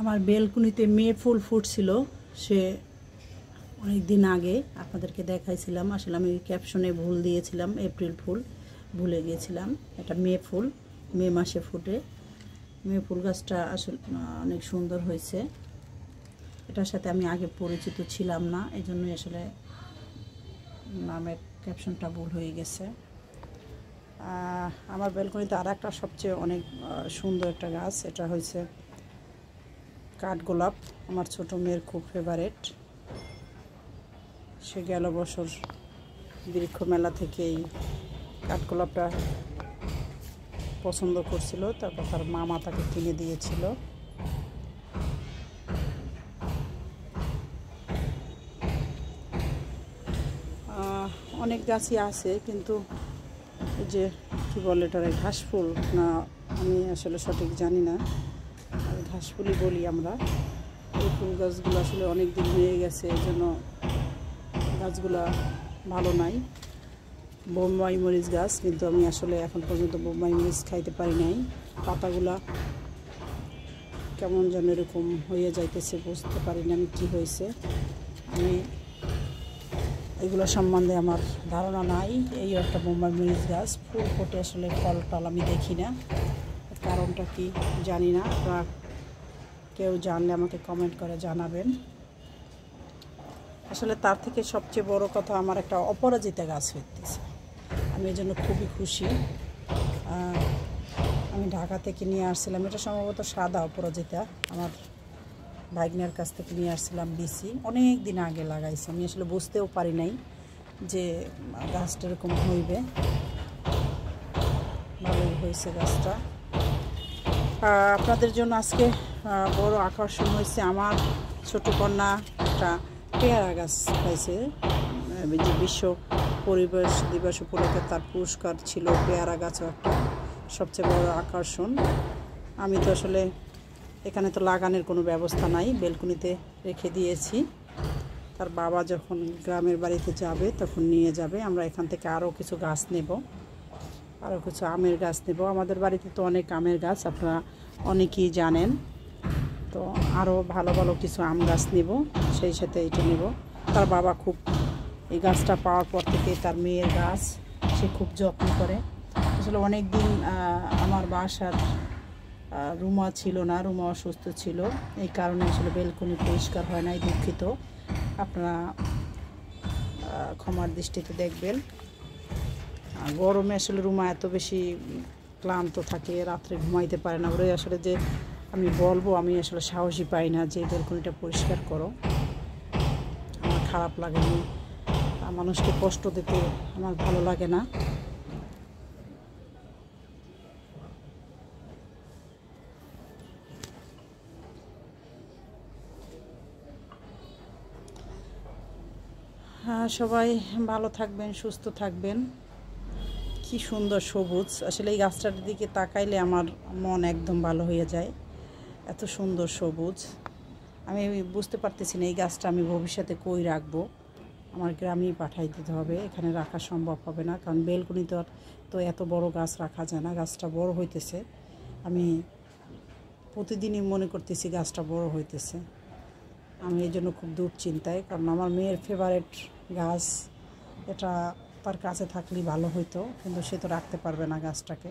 আমার বেলকুনিতে মেয়ে ফুল ফুটছিল সে অনেক দিন আগে আপনাদেরকে দেখাইছিলাম আসলে আমি ক্যাপশনে ভুল দিয়েছিলাম এপ্রিল ফুল ভুলে গিয়েছিলাম এটা মেয়ে ফুল মে মাসে ফুটে মেয়ে ফুল গাছটা আসলে অনেক সুন্দর হয়েছে এটার সাথে আমি আগে পরিচিত ছিলাম না এই জন্যই আসলে নামের ক্যাপশনটা ভুল হয়ে গেছে আমার বেলকনিতে আর একটা সবচেয়ে অনেক সুন্দর একটা গাছ এটা হয়েছে কাঠগোলাপ আমার ছোট মেয়ের খুব ফেভারেট সে গেল বছর বৃক্ষ মেলা থেকে এই কাঠগোলাপটা পছন্দ করছিল তারপর তার মামা তাকে কিনে দিয়েছিল অনেক গাছই আছে কিন্তু যে কী বলে এটার ঘাস ফুল না আমি আসলে সঠিক জানি না ঘাসফুলি বলি আমরা এই ফুল গাছগুলো আসলে অনেক দিন হয়ে গেছে এই জন্য গাছগুলো ভালো নাই বোম্বাই মরিচ গাছ কিন্তু আমি আসলে এখন পর্যন্ত বোম্বাই মরিচ খাইতে পারি নাই পাতাগুলা কেমন যেন এরকম হয়ে যাইতেছে বুঝতে পারি না আমি কী হয়েছে আমি এগুলো সম্বন্ধে আমার ধারণা নাই এই একটা বোম্বাই মরিচ গাছ ফুল ফোটে আসলে ফল টল আমি দেখি না কারণটা কি জানি না কেউ জানলে আমাকে কমেন্ট করে জানাবেন আসলে তার থেকে সবচেয়ে বড় কথা আমার একটা অপরাজিতা গাছ হইতেছে আমি এই জন্য খুবই খুশি আমি ঢাকা থেকে নিয়ে আসছিলাম এটা সম্ভবত সাদা অপরাজিতা আমার ভাইগনার কাছ থেকে নিয়ে আসছিলাম বিসি অনেক দিন আগে লাগাইছি আমি আসলে বুঝতেও পারি নাই যে গাছটা এরকম হইবে ভালোই হয়েছে গাছটা আপনাদের জন্য আজকে বড় আকর্ষণ হয়েছে আমার ছোট কন্যা একটা পেয়ারা গাছ পাইছে যে বিশ্ব পরিবেশ দিবস উপলক্ষে তার পুরস্কার ছিল পেয়ারা গাছও একটা সবচেয়ে বড় আকর্ষণ আমি তো আসলে এখানে তো লাগানোর কোনো ব্যবস্থা নাই বেলকুনিতে রেখে দিয়েছি তার বাবা যখন গ্রামের বাড়িতে যাবে তখন নিয়ে যাবে আমরা এখান থেকে আরও কিছু গাছ নেব আরও কিছু আমের গাছ নেব আমাদের বাড়িতে তো অনেক আমের গাছ আপনারা অনেকেই জানেন তো আরও ভালো ভালো কিছু আম গাছ নেব সেই সাথে এটা নেব তার বাবা খুব এই গাছটা পাওয়ার পর থেকে তার মেয়ের গাছ সে খুব যত্ন করে আসলে অনেক দিন আমার বাসার রুমা ছিল না রুমা অসুস্থ ছিল এই কারণে আসলে বেলকনি পরিষ্কার হয় নাই দুঃখিত আপনারা ক্ষমার দৃষ্টিতে দেখবেন গরমে আসলে রুমা এত বেশি ক্লান্ত থাকে রাত্রে ঘুমাইতে পারে না ওরাই আসলে যে আমি বলবো আমি আসলে সাহসই পাই না যে বেলকনিটা পরিষ্কার করো আমার খারাপ লাগে না মানুষকে কষ্ট দিতে আমার ভালো লাগে না হ্যাঁ সবাই ভালো থাকবেন সুস্থ থাকবেন কি সুন্দর সবুজ আসলে এই গাছটার দিকে তাকাইলে আমার মন একদম ভালো হয়ে যায় এত সুন্দর সবুজ আমি বুঝতে পারতেছি না এই গাছটা আমি ভবিষ্যতে কই রাখবো আমার গ্রামেই পাঠাই দিতে হবে এখানে রাখা সম্ভব হবে না কারণ বেলকুনি তো তো এত বড় গাছ রাখা যায় না গাছটা বড় হইতেছে আমি প্রতিদিনই মনে করতেছি গাছটা বড় হইতেছে আমি এই জন্য খুব দুশ্চিন্তায় কারণ আমার মেয়ের ফেভারেট গাছ এটা তার কাছে থাকলেই ভালো হইতো কিন্তু সে তো রাখতে পারবে না গাছটাকে